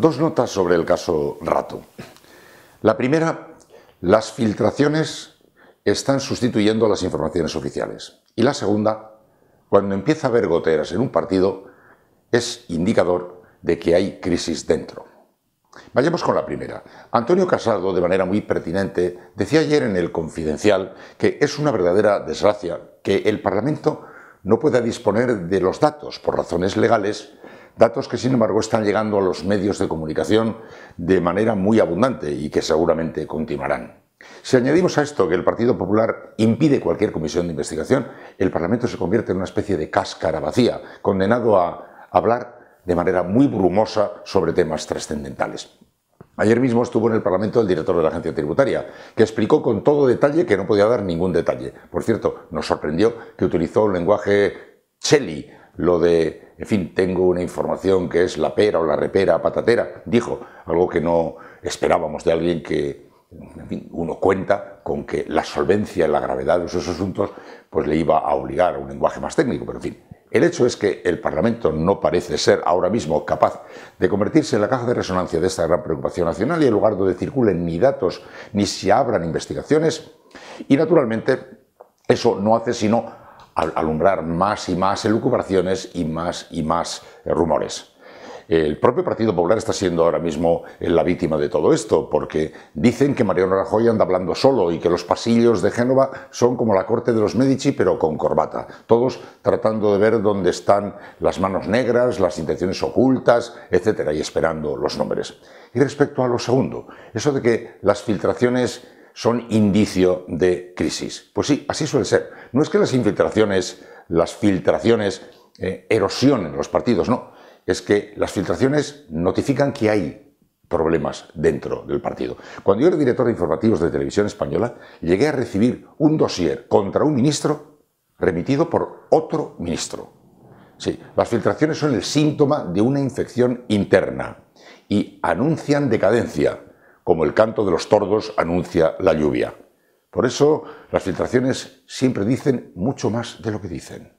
Dos notas sobre el caso Rato. La primera, las filtraciones están sustituyendo las informaciones oficiales. Y la segunda, cuando empieza a haber goteras en un partido, es indicador de que hay crisis dentro. Vayamos con la primera. Antonio Casado, de manera muy pertinente, decía ayer en el Confidencial que es una verdadera desgracia que el Parlamento no pueda disponer de los datos por razones legales Datos que, sin embargo, están llegando a los medios de comunicación de manera muy abundante y que seguramente continuarán. Si añadimos a esto que el Partido Popular impide cualquier comisión de investigación, el Parlamento se convierte en una especie de cáscara vacía, condenado a hablar de manera muy brumosa sobre temas trascendentales. Ayer mismo estuvo en el Parlamento el director de la Agencia Tributaria, que explicó con todo detalle que no podía dar ningún detalle. Por cierto, nos sorprendió que utilizó un lenguaje cheli, lo de en fin, tengo una información que es la pera o la repera patatera, dijo, algo que no esperábamos de alguien que, en fin, uno cuenta con que la solvencia y la gravedad de esos asuntos pues le iba a obligar a un lenguaje más técnico, pero en fin. El hecho es que el Parlamento no parece ser ahora mismo capaz de convertirse en la caja de resonancia de esta gran preocupación nacional y el lugar donde circulen ni datos ni se abran investigaciones. Y naturalmente eso no hace sino alumbrar más y más elucubraciones y más y más eh, rumores. El propio Partido Popular está siendo ahora mismo eh, la víctima de todo esto, porque dicen que Mariano Rajoy anda hablando solo y que los pasillos de Génova son como la corte de los Medici, pero con corbata. Todos tratando de ver dónde están las manos negras, las intenciones ocultas, etcétera, y esperando los nombres. Y respecto a lo segundo, eso de que las filtraciones son indicio de crisis. Pues sí, así suele ser. No es que las infiltraciones, las filtraciones eh, erosionen los partidos, no. Es que las filtraciones notifican que hay problemas dentro del partido. Cuando yo era director de informativos de televisión española, llegué a recibir un dossier contra un ministro remitido por otro ministro. Sí, las filtraciones son el síntoma de una infección interna y anuncian decadencia como el canto de los tordos anuncia la lluvia. Por eso las filtraciones siempre dicen mucho más de lo que dicen.